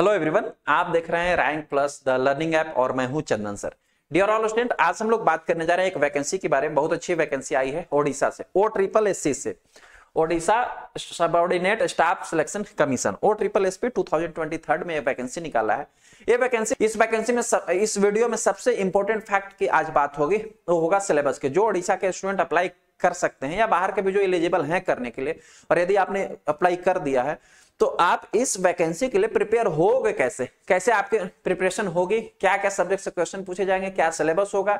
hello everyone आप देख रहे हैं Rank Plus the learning app और मैं हूं Chandan sir dear all student आज हम लोग बात करने जा रहे हैं एक वैकेंसी के बारे में बहुत अच्छी वैकेंसी आई है ओडिशा से ओ ट्रिपल एस सी से Odisha subordinate staff selection commission O triple S P में यह वैकेंसी निकाला है ये वैकेंसी इस वैकेंसी में सब, इस वीडियो में सबसे इंपॉर्टेंट फैक्ट की आज बात होगी वो होगा सिलेबस के जो ओडिशा के स्टूडेंट अप्लाई कर सकते हैं या बाहर के भी जो एलिजिबल हैं करने के लिए और यदि आपने अप्लाई कर दिया है तो आप इस वैकेंसी के लिए प्रिपेयर हो गए कैसे कैसे आपके प्रिपरेशन होगी क्या क्या सब्जेक्ट से क्वेश्चन पूछे जाएंगे क्या सिलेबस होगा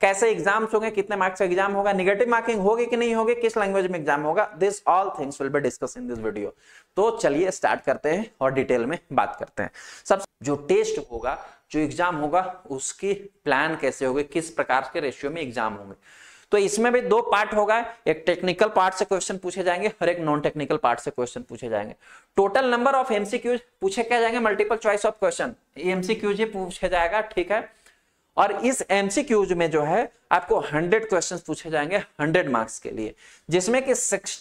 कैसे एग्जाम्स होंगे कितने मार्क्स का एग्जाम होगा निगेटिव मार्किंग होगी कि नहीं होगी किस लैंग्वेज में एग्जाम होगा this all things will be discuss in this video तो चलिए स्टार्ट करते हैं और डिटेल में बात करते हैं सब जो टेस्ट होगा जो एग्जाम होगा उसकी प्लान कैसे होगी किस प्रकार के रेशियो में एग्जाम होंगे तो इसमें भी दो पार्ट होगा एक टेक्निकल पार्ट से क्वेश्चन पूछे जाएंगे और एक नॉन टेक्निकल पार्ट से क्वेश्चन पूछे जाएंगे टोटल नंबर ऑफ एमसीक्यूज पूछे क्या जाएंगे multiple choice of question MCQs ही पूछे जाएगा ठीक है और इस एमसीक्यूज में जो है आपको हंड्रेड क्वेश्चन पूछे जाएंगे हंड्रेड मार्क्स के लिए जिसमें कि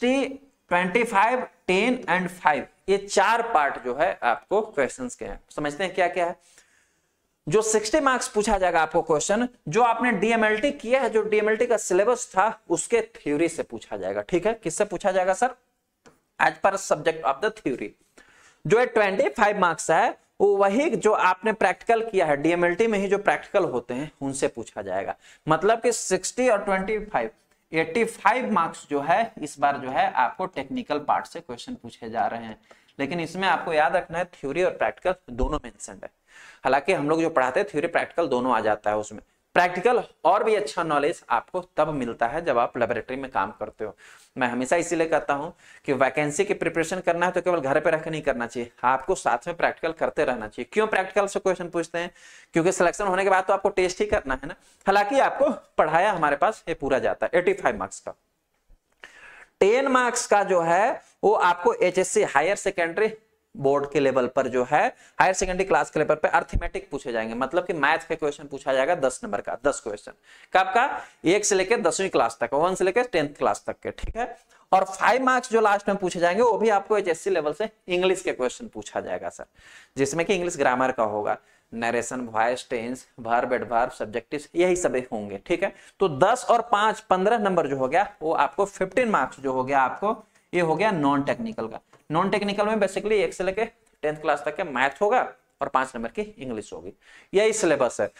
twenty five ten and five ये चार पार्ट जो है आपको क्वेश्चन के हैं समझते हैं क्या क्या है जो 60 मार्क्स पूछा जाएगा आपको क्वेश्चन जो आपने डीएमएलटी किया है जो डीएमएलटी का सिलेबस था उसके थ्योरी से पूछा जाएगा ठीक है किससे पूछा जाएगा सर एज पर सब्जेक्ट ऑफ द थ्योरी जो है ट्वेंटी फाइव मार्क्स है वो वही जो आपने प्रैक्टिकल किया है डीएमएलटी में ही जो प्रैक्टिकल होते हैं उनसे पूछा जाएगा मतलब कि 60 और 25 85 मार्क्स जो है इस बार जो है आपको टेक्निकल पार्ट से क्वेश्चन पूछे जा रहे हैं लेकिन इसमें आपको याद रखना है थ्योरी और प्रैक्टिकल दोनों मेंशनड है हालांकि हम लोग जो पढ़ाते हैं थ्योरी प्रैक्टिकल दोनों आ जाता है उसमें प्रैक्टिकल और भी अच्छा नॉलेज आपको तब मिलता है जब आप लेबोरेटरी में काम करते हो मैं हमेशा इसीलिए कहता हूं कि वैकेंसी की प्रिपरेशन करना है तो केवल घर पे रख नहीं करना चाहिए आपको साथ में प्रैक्टिकल करते रहना चाहिए क्यों प्रैक्टिकल से क्वेश्चन पूछते हैं क्योंकि सिलेक्शन होने के बाद तो आपको टेस्ट ही करना है ना हालांकि आपको पढ़ाया हमारे पास ये पूरा जाता है एटी मार्क्स का टेन मार्क्स का जो है वो आपको सी हायर सेकेंडरी बोर्ड के लेवल पर जो है हायर सेकेंडरी क्लास के लेवल पर अर्थमेटिक पूछे जाएंगे मतलब कि मैथ का क्वेश्चन पूछा जाएगा दस नंबर का दस क्वेश्चन कब का एक से लेकर दसवीं क्लास तक वन से लेकर टेंथ क्लास तक के ठीक है और फाइव मार्क्स जो लास्ट में पूछे जाएंगे वो भी आपको सी लेवल से इंग्लिश के क्वेश्चन पूछा जाएगा सर जिसमें कि इंग्लिश ग्रामर का होगा narration voice tense verb adverb subjective यही सब होंगे ठीक है तो 10 और 5 15 नंबर जो हो गया वो आपको 15 मार्क्स जो हो गया आपको ये हो गया नॉन टेक्निकल का नॉन टेक्निकल में बेसिकली एक से लेके टेंथ क्लास तक के मैथ होगा और पांच नंबर की इंग्लिश होगी यही सिलेबस है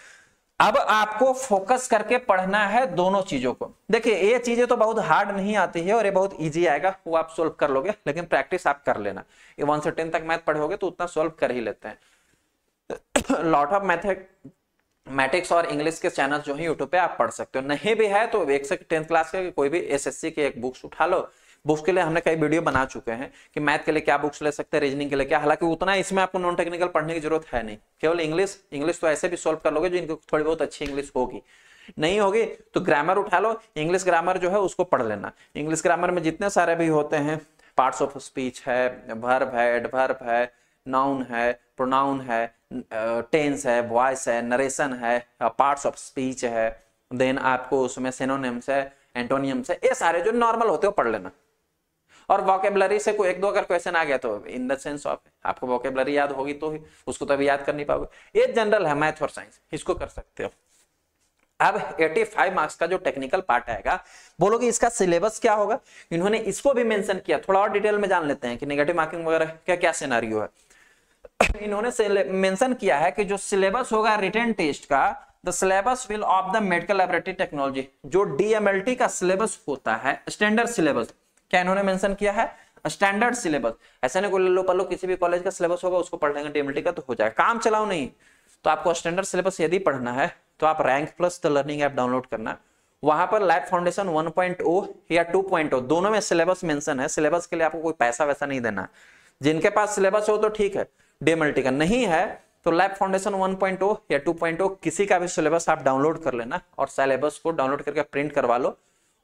अब आपको फोकस करके पढ़ना है दोनों चीजों को देखिए ये चीजें तो बहुत हार्ड नहीं आती है और ये बहुत इजी आएगा वो आप सोल्व कर लोगे लेकिन प्रैक्टिस आप कर लेना ये वन से टेन तक मैथ पढ़ोगे तो उतना सोल्व कर ही लेते हैं लॉट ऑफ मैथ मैटिक्स और इंग्लिश के चैनल जो है यूट्यूब पे आप पढ़ सकते हो नहीं भी है तो एक से टेंथ क्लास के कोई भी एस के एक बुक्स उठा लो बुक्स के लिए हमने कई वीडियो बना चुके हैं कि मैथ के लिए क्या बुक्स ले सकते हैं रीजनिंग के लिए क्या हालांकि उतना इसमें आपको नॉन टेक्निकल पढ़ने की जरूरत है नहीं केवल इंग्लिश इंग्लिश तो ऐसे भी सॉल्व कर लोगे जो इनको थोड़ी बहुत अच्छी इंग्लिश होगी नहीं होगी तो ग्रामर उठा लो इंग्लिश ग्रामर जो है उसको पढ़ लेना इंग्लिश ग्रामर में जितने सारे भी होते हैं पार्ट्स ऑफ स्पीच है वर्ब है एडवर्ब है नाउन है प्रोनाउन है टेंस है वॉइस है नरेशन है पार्ट्स ऑफ स्पीच है देन आपको उसमें सेनोनिम्स है एंटोनियम्स है ये सारे जो नॉर्मल होते हो पढ़ लेना और वॉकेबलरी से कोई एक दो अगर क्वेश्चन आ गया तो इन द सेंस ऑफ आपको वॉकेबलरी याद होगी तो उसको तो अभी याद कर नहीं पाओगे ये जनरल है मैथ और साइंस इसको कर सकते हो अब 85 मार्क्स का जो टेक्निकल पार्ट आएगा बोलोगे इसका सिलेबस क्या होगा इन्होंने इसको भी मेंशन किया थोड़ा और डिटेल में जान लेते हैं कि नेगेटिव मार्किंग वगैरह क्या क्या सिनेरियो है इन्होंने मेंशन किया है कि जो सिलेबस होगा रिटर्न टेस्ट का the syllabus will of the medical laboratory technology जो डीएमएलटी का सिलेबस होता है स्टैंडर्ड सिलेबस क्या इन्होंने मेंशन किया है स्टैंडर्ड सिलेबस ऐसा नहीं लो पल्लो किसी भी कॉलेज का सिलेबस होगा उसको पढ़ लेंगे डीएमएलटी का तो हो जाएगा काम चलाओ नहीं तो आपको स्टैंडर्ड सिलेबस यदि पढ़ना है तो आप Rank Plus the learning app download करना वहां पर लाइफ फाउंडेशन 1.0 या 2.0 दोनों में सिलेबस मेंशन है सिलेबस के लिए आपको कोई पैसा वैसा नहीं देना जिनके पास सिलेबस हो तो ठीक है डीएमएलटी का नहीं है तो लाइफ फाउंडेशन 1.0 या 2.0 किसी का भी सिलेबस आप डाउनलोड कर लेना और सिलेबस को डाउनलोड करके प्रिंट करवा लो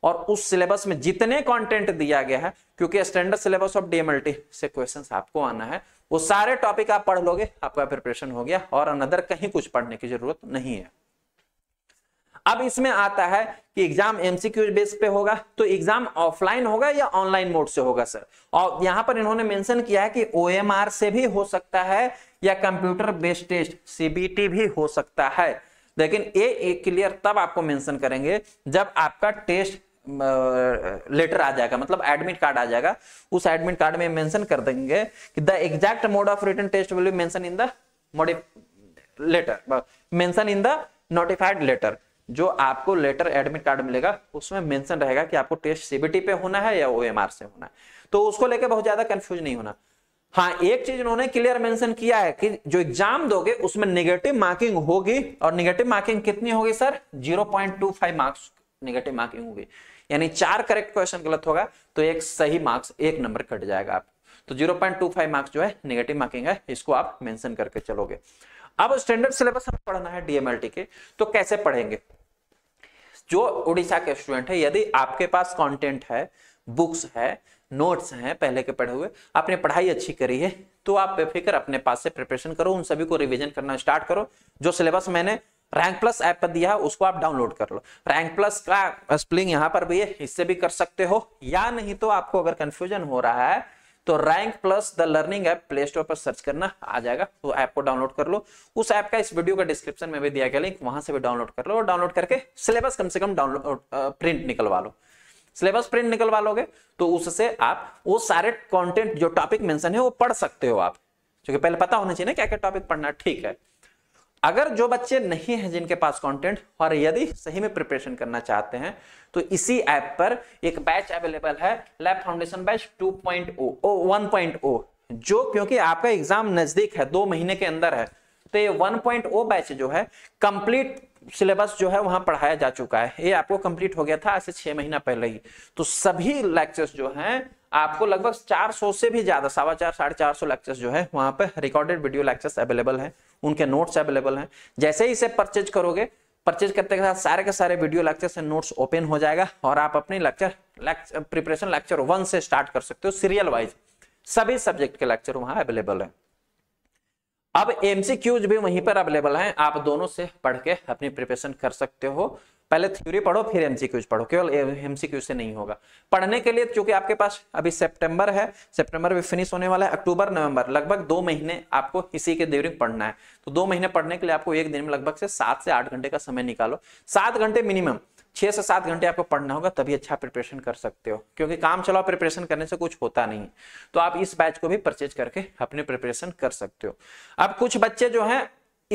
और उस सिलेबस में जितने कंटेंट दिया गया है क्योंकि स्टैंडर्ड सिलेबस ऑफ डीएमएलटी से क्वेश्चन आपको आना है वो सारे टॉपिक आप पढ़ लोगे आपका प्रिपरेशन हो गया और अनदर कहीं कुछ पढ़ने की जरूरत नहीं है अब इसमें आता है कि एग्जाम एमसीक्यू बेस पे होगा तो एग्जाम ऑफलाइन होगा या ऑनलाइन मोड से होगा सर और यहां पर इन्होंने मेंशन किया है कि ओएमआर से भी हो सकता है या कंप्यूटर बेस्ड टेस्ट सीबीटी भी हो सकता है लेकिन ये क्लियर तब आपको मेंशन करेंगे जब आपका टेस्ट लेटर आ जाएगा मतलब एडमिट कार्ड आ जाएगा उस एडमिट कार्ड में मेंशन कर देंगे कि the exact mode of written test will be mention in the letter mention in the notified letter जो आपको लेटर एडमिट कार्ड मिलेगा उसमें मेंशन रहेगा कि आपको टेस्ट सीबीटी पे होना है या ओएमआर से होना है तो उसको लेकर बहुत ज्यादा कंफ्यूज नहीं होना हाँ एक चीज उन्होंने क्लियर मेंशन किया है कि जो एग्जाम दोगे उसमें नेगेटिव मार्किंग होगी और नेगेटिव मार्किंग कितनी होगी सर 0.25 मार्क्स नेगेटिव मार्किंग होगी यानी चार करेक्ट क्वेश्चन गलत होगा तो एक सही मार्क्स एक नंबर कट जाएगा आप तो 0.25 मार्क्स जो है नेगेटिव मार्किंग है इसको आप मेंशन करके चलोगे अब स्टैंडर्ड सिलेबस हमें पढ़ना है डीएमएलटी के तो कैसे पढ़ेंगे जो उड़ीसा के स्टूडेंट है यदि आपके पास कंटेंट है बुक्स है नोट्स हैं पहले के पढ़े हुए आपने पढ़ाई अच्छी करी है तो आप बेफिक्र अपने पास से प्रिपरेशन करो उन सभी को रिवीजन करना स्टार्ट करो जो सिलेबस मैंने रैंक प्लस ऐप पर दिया है उसको आप डाउनलोड कर लो रैंक प्लस का स्प्लिंग यहां पर भी है इससे भी कर सकते हो या नहीं तो आपको अगर कंफ्यूजन हो रहा है तो Rank Plus the learning app Play Store पर सर्च करना आ जाएगा तो ऐप को डाउनलोड कर लो उस ऐप का इस वीडियो का डिस्क्रिप्शन में भी दिया गया लिंक वहां से भी डाउनलोड कर लो और डाउनलोड करके सिलेबस कम से कम डाउनलोड प्रिंट निकलवा लो सिलेबस प्रिंट निकलवा लोगे तो उससे आप वो सारे कॉन्टेंट जो टॉपिक मेंशन है वो पढ़ सकते हो आप क्योंकि पहले पता होना चाहिए ना क्या क्या टॉपिक पढ़ना ठीक है अगर जो बच्चे नहीं हैं जिनके पास कंटेंट और यदि सही में प्रिपरेशन करना चाहते हैं तो इसी ऐप पर एक बैच अवेलेबल है लैब फाउंडेशन बैच 2.0 1.0 जो क्योंकि आपका एग्जाम नजदीक है दो महीने के अंदर है तो ये 1.0 बैच जो है कंप्लीट सिलेबस जो है वहां पढ़ाया जा चुका है ये आपको कंप्लीट हो गया था आज से छह महीना पहले ही तो सभी लेक्चर्स जो हैं आपको लगभग 400 से भी ज्यादा सवा चार साढ़े चार सौ लेक्चर्स जो है वहां पर रिकॉर्डेड वीडियो लेक्चर्स अवेलेबल है उनके नोट्स अवेलेबल हैं जैसे ही इसे परचेज करोगे परचेज करते के साथ सारे के सारे video lectures and notes open हो जाएगा और आप अपनी लेक्चर प्रिपरेशन लेक्चर वन से स्टार्ट कर सकते हो सीरियल वाइज सभी सब्जेक्ट के लेक्चर वहां अवेलेबल है अब एमसीक्यूज भी वहीं पर अवेलेबल हैं आप दोनों से पढ़ के अपनी प्रिपरेशन कर सकते हो पहले थ्योरी पढ़ो फिर एमसीक्यूज पढ़ो केवल एमसीक्यू से नहीं होगा पढ़ने के लिए चूंकि आपके पास अभी सितंबर है सितंबर भी फिनिश होने वाला है अक्टूबर नवंबर लगभग दो महीने आपको इसी के ड्यूरिंग पढ़ना है तो दो महीने पढ़ने के लिए आपको एक दिन में लगभग से सात से आठ घंटे का समय निकालो सात घंटे मिनिमम छह से सात घंटे आपको पढ़ना होगा तभी अच्छा प्रिपरेशन कर सकते हो क्योंकि काम चलाओ प्रिपरेशन करने से कुछ होता नहीं तो आप इस बैच को भी परचेज करके अपने प्रिपरेशन कर सकते हो अब कुछ बच्चे जो हैं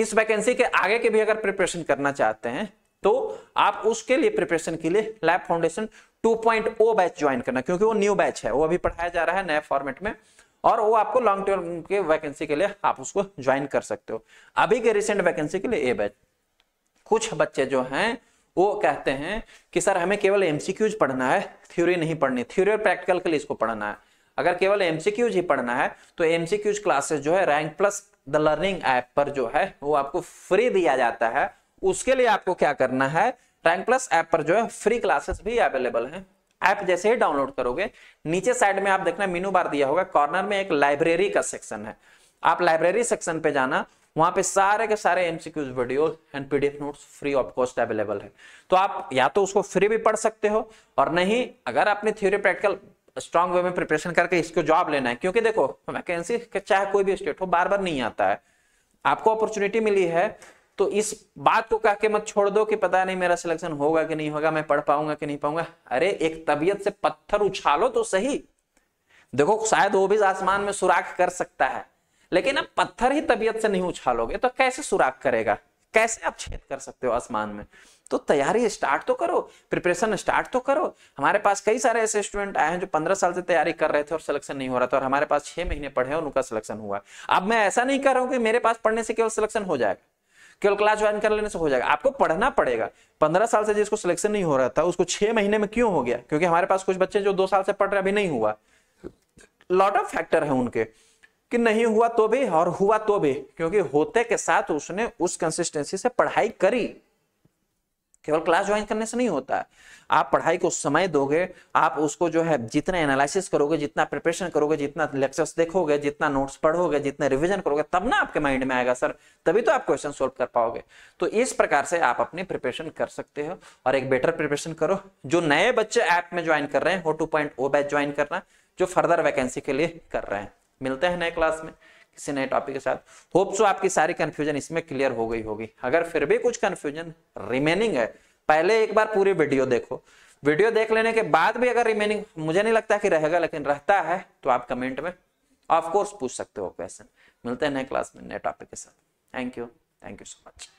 इस वैकेंसी के आगे के भी अगर प्रिपरेशन करना चाहते हैं तो आप उसके लिए प्रिपरेशन के लिए लैब फाउंडेशन 2.0 बैच ज्वाइन करना क्योंकि वो न्यू बैच है वो अभी पढ़ाया जा रहा है नए फॉर्मेट में और वो आपको लॉन्ग टर्म के वैकेंसी के लिए आप उसको ज्वाइन कर सकते हो अभी के रिसेंट वैकेंसी के लिए ए बैच कुछ बच्चे जो हैं वो कहते हैं कि सर हमें केवल एमसीक्यूज पढ़ना है थ्योरी नहीं पढ़नी थ्योरी और प्रैक्टिकल के लिए इसको पढ़ना है अगर केवल एमसीक्यूज ही पढ़ना है तो एमसीक्यूज क्लासेस जो है Rank Plus the learning app पर जो है वो आपको फ्री दिया जाता है उसके लिए आपको क्या करना है रैंक प्लस ऐप पर जो है फ्री क्लासेस भी अवेलेबल है ऐप जैसे ही डाउनलोड करोगे नीचे साइड में आप देखना मीनू बार दिया होगा कॉर्नर में एक लाइब्रेरी का सेक्शन है आप लाइब्रेरी सेक्शन पे जाना वहां पे सारे के सारे MCQs video and PDF notes free of cost available है तो आप या तो उसको फ्री भी पढ़ सकते हो और नहीं अगर आपने थ्योरी प्रैक्टिकल स्ट्रॉन्ग वे में प्रिपरेशन करके इसको जॉब लेना है क्योंकि देखो वैकेंसी चाहे कोई भी स्टेट हो बार बार नहीं आता है आपको अपॉर्चुनिटी मिली है तो इस बात को कह के मत छोड़ दो कि पता नहीं मेरा सिलेक्शन होगा कि नहीं होगा मैं पढ़ पाऊंगा कि नहीं पाऊंगा अरे एक तबीयत से पत्थर उछालो तो सही देखो शायद वो भी आसमान में सुराख कर सकता है लेकिन अब पत्थर ही तबियत से नहीं उछालोगे तो कैसे सुराख करेगा कैसे आप छेद कर सकते हो आसमान में तो तैयारी स्टार्ट तो करो प्रिपरेशन स्टार्ट तो करो हमारे पास कई सारे ऐसे स्टूडेंट आए हैं जो पंद्रह साल से तैयारी कर रहे थे और सिलेक्शन नहीं हो रहा था और हमारे पास छह महीने पढ़े और उनका सिलेक्शन हुआ अब मैं ऐसा नहीं कर रहा हूँ कि मेरे पास पढ़ने से केवल सिलेक्शन हो जाएगा केवल क्लास ज्वाइन कर लेने से हो जाएगा आपको पढ़ना पड़ेगा पंद्रह साल से जिसको सिलेक्शन नहीं हो रहा था उसको छह महीने में क्यों हो गया क्योंकि हमारे पास कुछ बच्चे जो दो साल से पढ़ रहे अभी नहीं हुआ लॉट ऑफ फैक्टर है उनके कि नहीं हुआ तो भी और हुआ तो भी क्योंकि होते के साथ उसने उस कंसिस्टेंसी से पढ़ाई करी केवल क्लास ज्वाइन करने से नहीं होता है आप पढ़ाई को समय दोगे आप उसको जो है जितना एनालिसिस करोगे जितना प्रिपरेशन करोगे जितना लेक्चर्स देखोगे जितना नोट्स पढ़ोगे जितना रिविजन करोगे तब ना आपके माइंड में आएगा सर तभी तो आप क्वेश्चन सोल्व कर पाओगे तो इस प्रकार से आप अपनी प्रिपरेशन कर सकते हो और एक बेटर प्रिपरेशन करो जो नए बच्चे ऐप में ज्वाइन कर रहे हैं हो टू बैच ज्वाइन करना जो फर्दर वैकेंसी के लिए कर रहे हैं मिलते हैं नए क्लास में किसी नए टॉपिक के साथ होप सो तो आपकी सारी कंफ्यूजन इसमें क्लियर हो गई होगी अगर फिर भी कुछ कंफ्यूजन रिमेनिंग है पहले एक बार पूरी वीडियो देखो वीडियो देख लेने के बाद भी अगर रिमेनिंग मुझे नहीं लगता कि रहेगा लेकिन रहता है तो आप कमेंट में ऑफकोर्स पूछ सकते हो क्वेश्चन मिलते हैं नए क्लास में नए टॉपिक के साथ thank you thank you so much